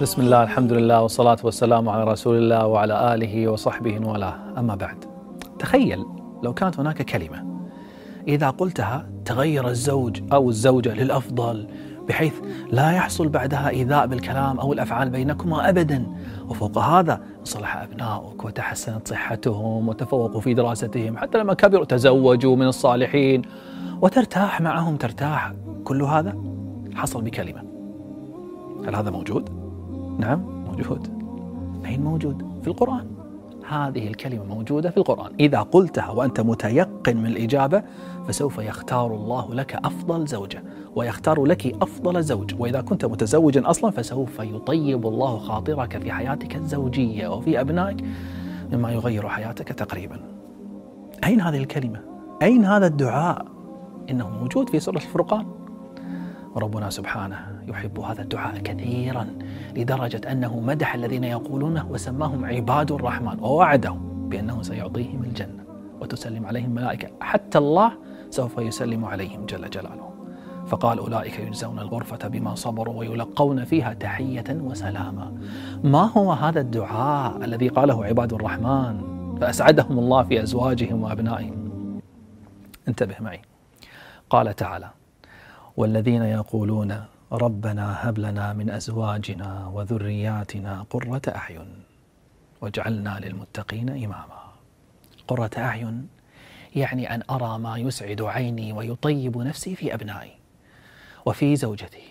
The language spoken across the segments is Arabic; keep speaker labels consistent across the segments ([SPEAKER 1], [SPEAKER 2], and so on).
[SPEAKER 1] بسم الله الحمد لله والصلاة والسلام على رسول الله وعلى آله وصحبه والاه أما بعد تخيل لو كانت هناك كلمة إذا قلتها تغير الزوج أو الزوجة للأفضل بحيث لا يحصل بعدها إيذاء بالكلام أو الأفعال بينكما أبدا وفوق هذا صلح أبناؤك وتحسنت صحتهم وتفوقوا في دراستهم حتى لما كبروا تزوجوا من الصالحين وترتاح معهم ترتاح كل هذا حصل بكلمة هل هذا موجود؟ نعم موجود أين موجود في القرآن هذه الكلمة موجودة في القرآن إذا قلتها وأنت متيقن من الإجابة فسوف يختار الله لك أفضل زوجة ويختار لك أفضل زوج وإذا كنت متزوجا أصلا فسوف يطيب الله خاطرك في حياتك الزوجية وفي أبنائك مما يغير حياتك تقريبا أين هذه الكلمة؟ أين هذا الدعاء؟ إنه موجود في سورة الفرقان ربنا سبحانه يحب هذا الدعاء كثيرا لدرجة أنه مدح الذين يقولونه وسماهم عباد الرحمن ووعدهم بأنه سيعطيهم الجنة وتسلم عليهم الملائكة حتى الله سوف يسلم عليهم جل جلاله فقال أولئك يجزون الغرفة بما صبروا ويلقون فيها تحية وسلاما ما هو هذا الدعاء الذي قاله عباد الرحمن فأسعدهم الله في أزواجهم وأبنائهم انتبه معي قال تعالى والذين يقولون ربنا هب لنا من أزواجنا وذرياتنا قرة أعين واجعلنا للمتقين إماما قرة أعين يعني أن أرى ما يسعد عيني ويطيب نفسي في أبنائي وفي زوجتي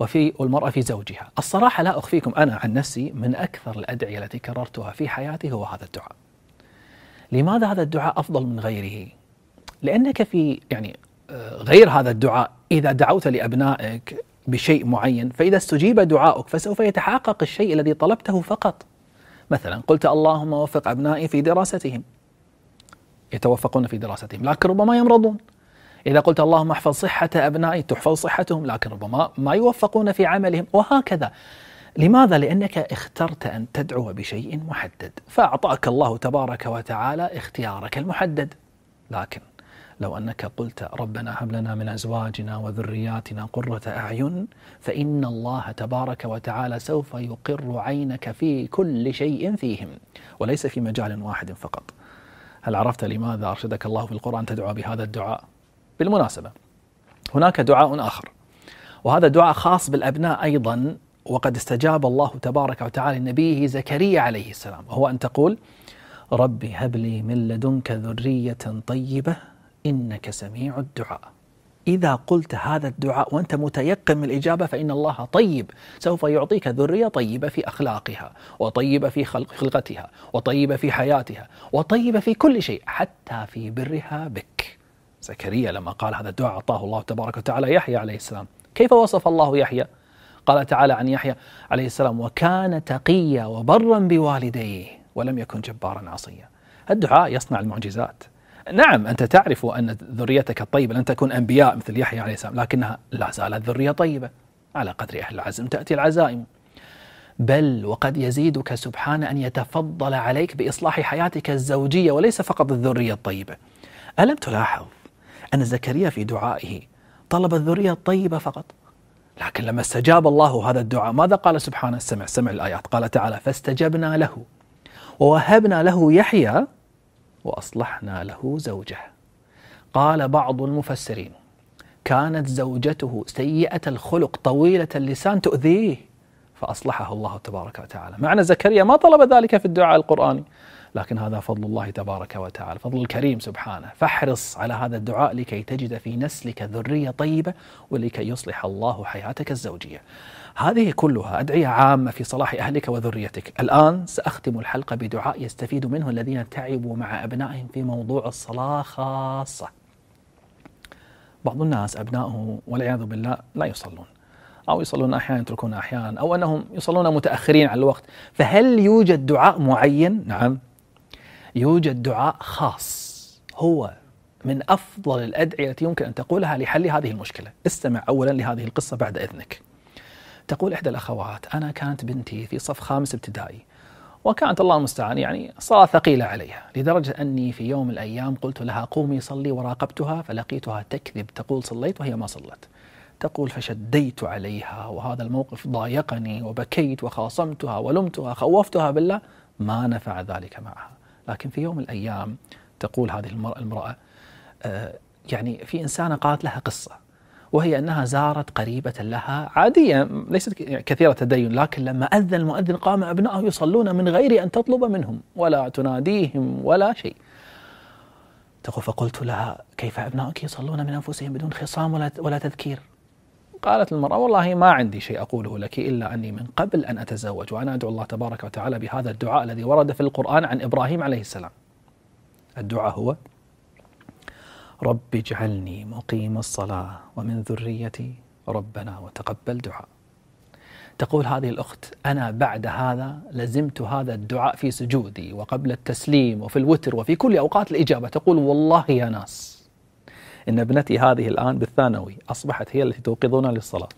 [SPEAKER 1] وفي المراه في زوجها الصراحة لا أخفيكم أنا عن نفسي من أكثر الأدعية التي كررتها في حياتي هو هذا الدعاء لماذا هذا الدعاء أفضل من غيره؟ لأنك في يعني آه، غير هذا الدعاء إذا دعوت لأبنائك بشيء معين فإذا استجيب دعاؤك فسوف يتحقق الشيء الذي طلبته فقط مثلا قلت اللهم وفق أبنائي في دراستهم يتوفقون في دراستهم لكن ربما يمرضون إذا قلت اللهم احفظ صحة أبنائي تحفظ صحتهم لكن ربما ما يوفقون في عملهم وهكذا لماذا؟ لأنك اخترت أن تدعو بشيء محدد فأعطاك الله تبارك وتعالى اختيارك المحدد لكن لو أنك قلت ربنا هب لنا من أزواجنا وذرياتنا قرة أعين فإن الله تبارك وتعالى سوف يقر عينك في كل شيء فيهم وليس في مجال واحد فقط هل عرفت لماذا أرشدك الله في القرآن تدعو بهذا الدعاء؟ بالمناسبة هناك دعاء آخر وهذا دعاء خاص بالأبناء أيضا وقد استجاب الله تبارك وتعالى لنبيه زكريا عليه السلام وهو أن تقول ربي هب لي من لدنك ذرية طيبة إنك سميع الدعاء إذا قلت هذا الدعاء وأنت متيقن من الإجابة فإن الله طيب سوف يعطيك ذرية طيبة في أخلاقها وطيبة في خلق خلقتها وطيبة في حياتها وطيبة في كل شيء حتى في برها بك زكريا لما قال هذا الدعاء أعطاه الله تبارك وتعالى يحيى عليه السلام كيف وصف الله يحيى؟ قال تعالى عن يحيى عليه السلام وكان تقيا وبرا بوالديه ولم يكن جبارا عصيا الدعاء يصنع المعجزات نعم أنت تعرف أن ذريتك الطيبة لن تكون أنبياء مثل يحيى عليه السلام لكنها لا زالت ذرية طيبة على قدر أهل العزم تأتي العزائم بل وقد يزيدك سبحانه أن يتفضل عليك بإصلاح حياتك الزوجية وليس فقط الذرية الطيبة ألم تلاحظ أن زكريا في دعائه طلب الذرية الطيبة فقط لكن لما استجاب الله هذا الدعاء ماذا قال سبحانه سمع سمع الآيات قال تعالى فاستجبنا له ووهبنا له يحيى واصلحنا له زوجه قال بعض المفسرين كانت زوجته سيئه الخلق طويله اللسان تؤذيه فاصلحه الله تبارك وتعالى معنى زكريا ما طلب ذلك في الدعاء القراني لكن هذا فضل الله تبارك وتعالى فضل الكريم سبحانه فاحرص على هذا الدعاء لكي تجد في نسلك ذرية طيبة ولكي يصلح الله حياتك الزوجية هذه كلها أدعية عامة في صلاح أهلك وذريتك الآن سأختم الحلقة بدعاء يستفيد منه الذين تعبوا مع أبنائهم في موضوع الصلاة خاصة بعض الناس أبنائه والعياذ بالله لا يصلون أو يصلون أحيانا يتركون أحيانا أو أنهم يصلون متأخرين على الوقت فهل يوجد دعاء معين؟ نعم يوجد دعاء خاص هو من أفضل الأدعية التي يمكن أن تقولها لحل هذه المشكلة استمع أولا لهذه القصة بعد إذنك تقول إحدى الأخوات أنا كانت بنتي في صف خامس ابتدائي وكانت الله المستعان يعني صلاة ثقيلة عليها لدرجة أني في يوم من الأيام قلت لها قومي صلي وراقبتها فلقيتها تكذب تقول صليت وهي ما صلت تقول فشديت عليها وهذا الموقف ضايقني وبكيت وخاصمتها ولمتها خوفتها بالله ما نفع ذلك معها لكن في يوم من الأيام تقول هذه المرأة, المرأة يعني في إنسانة قالت لها قصة وهي أنها زارت قريبة لها عادية ليست يعني كثيرة التدين لكن لما أذن المؤذن قام أبنائه يصلون من غير أن تطلب منهم ولا تناديهم ولا شيء تقول فقلت لها كيف أبنائك يصلون من أنفسهم بدون خصام ولا, ولا تذكير قالت المرأة والله ما عندي شيء أقوله لك إلا أني من قبل أن أتزوج وأنا أدعو الله تبارك وتعالى بهذا الدعاء الذي ورد في القرآن عن إبراهيم عليه السلام الدعاء هو رب اجعلني مقيم الصلاة ومن ذريتي ربنا وتقبل دعاء تقول هذه الأخت أنا بعد هذا لزمت هذا الدعاء في سجودي وقبل التسليم وفي الوتر وفي كل أوقات الإجابة تقول والله يا ناس إن ابنتي هذه الآن بالثانوي أصبحت هي التي توقظنا للصلاة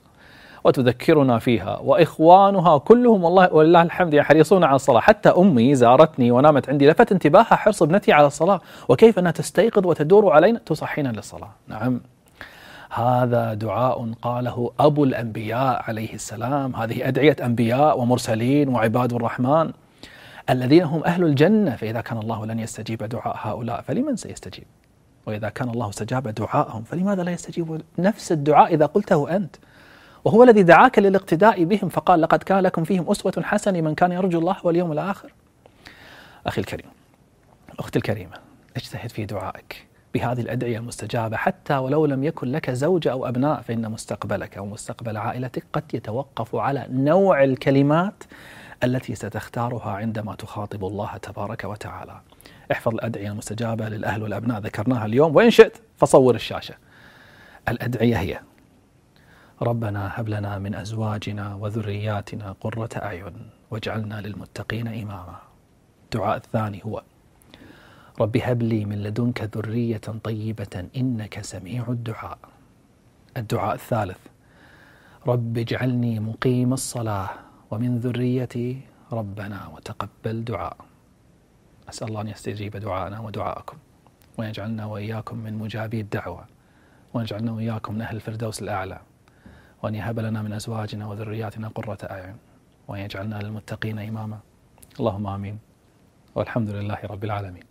[SPEAKER 1] وتذكرنا فيها وإخوانها كلهم والله ولله الحمد يحرصون على الصلاة حتى أمي زارتني ونامت عندي لفت انتباهها حرص ابنتي على الصلاة وكيف أنها تستيقظ وتدور علينا تصحينا للصلاة نعم هذا دعاء قاله أبو الأنبياء عليه السلام هذه أدعية أنبياء ومرسلين وعباد الرحمن الذين هم أهل الجنة فإذا كان الله لن يستجيب دعاء هؤلاء فلمن سيستجيب وإذا كان الله استجاب دعاءهم فلماذا لا يستجيب نفس الدعاء إذا قلته أنت وهو الذي دعاك للاقتداء بهم فقال لقد كان لكم فيهم أسوة حسنة من كان يرجو الله واليوم الآخر أخي الكريم أختي الكريمة اجتهد في دعائك بهذه الأدعية المستجابة حتى ولو لم يكن لك زوجة أو أبناء فإن مستقبلك أو مستقبل عائلتك قد يتوقف على نوع الكلمات التي ستختارها عندما تخاطب الله تبارك وتعالى احفظ الأدعية المستجابة للأهل والأبناء ذكرناها اليوم وإن شئت فصور الشاشة الأدعية هي ربنا هب لنا من أزواجنا وذرياتنا قرة أعين واجعلنا للمتقين إماما الدعاء الثاني هو رب هب لي من لدنك ذرية طيبة إنك سميع الدعاء الدعاء الثالث رب اجعلني مقيم الصلاة ومن ذريتي ربنا وتقبل دعاء أسأل الله أن يستجيب دعاءنا ودعاءكم ويجعلنا وإياكم من مجابي الدعوة ويجعلنا وإياكم من أهل الفردوس الأعلى وأن يهب لنا من أزواجنا وذرياتنا قرة أعين وأن يجعلنا للمتقين إماما اللهم آمين والحمد لله رب العالمين